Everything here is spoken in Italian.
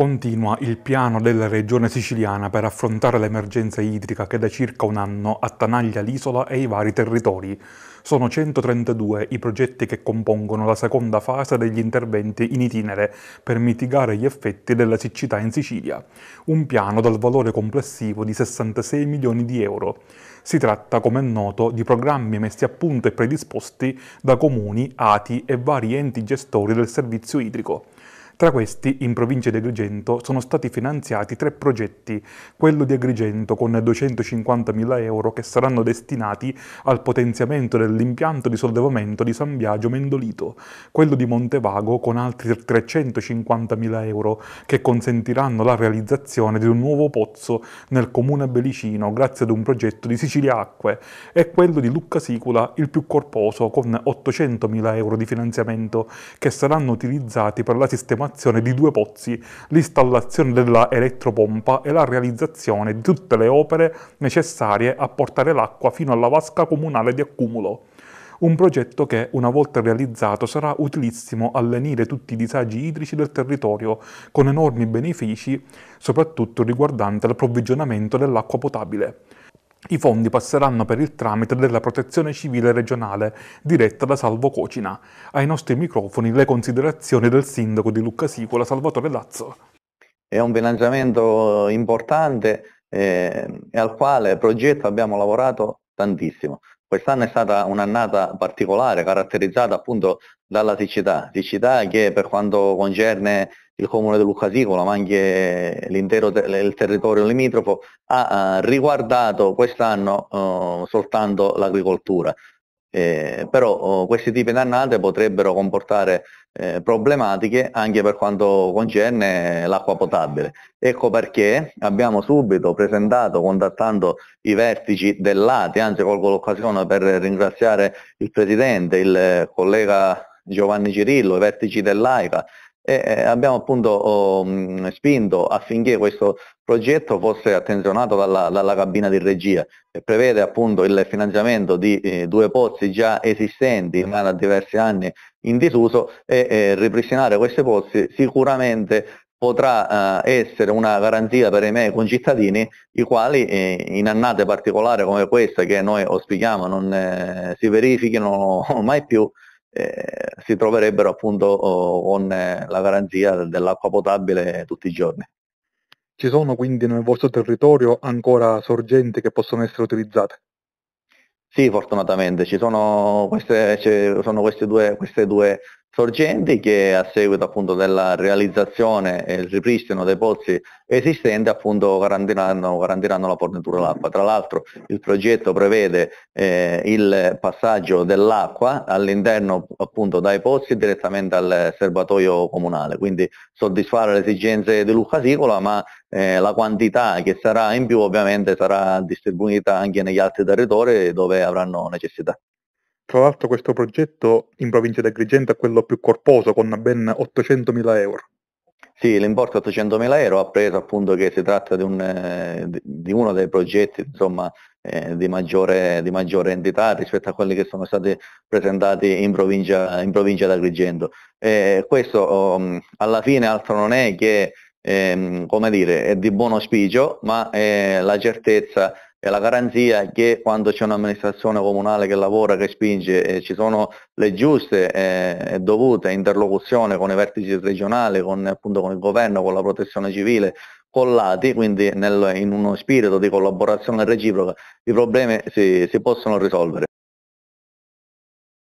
Continua il piano della regione siciliana per affrontare l'emergenza idrica che da circa un anno attanaglia l'isola e i vari territori. Sono 132 i progetti che compongono la seconda fase degli interventi in itinere per mitigare gli effetti della siccità in Sicilia, un piano dal valore complessivo di 66 milioni di euro. Si tratta, come è noto, di programmi messi a punto e predisposti da comuni, ATI e vari enti gestori del servizio idrico. Tra questi, in provincia di Agrigento, sono stati finanziati tre progetti, quello di Agrigento con 250.000 euro che saranno destinati al potenziamento dell'impianto di sollevamento di San Biagio Mendolito, quello di Montevago con altri 350.000 euro che consentiranno la realizzazione di un nuovo pozzo nel comune belicino grazie ad un progetto di Sicilia Acque e quello di Lucca Sicula il più corposo con 800.000 euro di finanziamento che saranno utilizzati per la sistemazione formazione di due pozzi, l'installazione della elettropompa e la realizzazione di tutte le opere necessarie a portare l'acqua fino alla vasca comunale di accumulo. Un progetto che, una volta realizzato, sarà utilissimo a lenire tutti i disagi idrici del territorio, con enormi benefici, soprattutto riguardante l'approvvigionamento dell'acqua potabile. I fondi passeranno per il tramite della Protezione Civile regionale, diretta da Salvo Cocina. Ai nostri microfoni le considerazioni del sindaco di Lucca Sicola, Salvatore Lazzo. È un finanziamento importante eh, al quale progetto abbiamo lavorato tantissimo. Quest'anno è stata un'annata particolare, caratterizzata appunto dalla siccità, siccità che per quanto concerne il comune di Lucasicola, ma anche l'intero te- il territorio limitrofo, ha eh, riguardato quest'anno eh, soltanto l'agricoltura. Eh, però oh, questi tipi di annate potrebbero comportare eh, problematiche anche per quanto concerne l'acqua potabile. Ecco perché abbiamo subito presentato, contattando i vertici dell'ATI, anzi colgo l'occasione per ringraziare il Presidente, il collega Giovanni Cirillo, i vertici dell'AICA, e abbiamo appunto oh, mm, spinto affinché questo progetto fosse attenzionato dalla, dalla cabina di regia e prevede appunto il finanziamento di eh, due pozzi già esistenti ma da diversi anni in disuso e eh, ripristinare questi pozzi sicuramente potrà eh, essere una garanzia per i miei concittadini i quali eh, in annate particolari come questa che noi ospichiamo non eh, si verifichino mai più eh, si troverebbero appunto oh, con eh, la garanzia dell'acqua potabile tutti i giorni. Ci sono quindi nel vostro territorio ancora sorgenti che possono essere utilizzate? Sì, fortunatamente, ci sono queste, sono queste due, queste due sorgenti che a seguito appunto della realizzazione e il ripristino dei pozzi esistenti appunto garantiranno, garantiranno la fornitura dell'acqua. Tra l'altro il progetto prevede eh, il passaggio dell'acqua all'interno appunto dai pozzi direttamente al serbatoio comunale, quindi soddisfare le esigenze di Lucca Sicola ma eh, la quantità che sarà in più ovviamente sarà distribuita anche negli altri territori dove avranno necessità. Tra l'altro questo progetto in provincia di Agrigento è quello più corposo, con ben 800.000 euro. Sì, l'importo 800.000 euro ha preso appunto che si tratta di, un, eh, di uno dei progetti insomma, eh, di, maggiore, di, maggiore, entità rispetto a quelli che sono stati presentati in provincia, in provincia d'Agrigento. Eh, questo um, alla fine altro non è che ehm, come dire, è di buon auspicio, ma è la certezza e la garanzia che quando c'è un'amministrazione comunale che lavora, che spinge, eh, ci sono le giuste eh, e eh, dovute interlocuzioni con i vertici regionali, con, appunto, con il governo, con la protezione civile, collati, quindi nel, in uno spirito di collaborazione reciproca, i problemi si, si possono risolvere.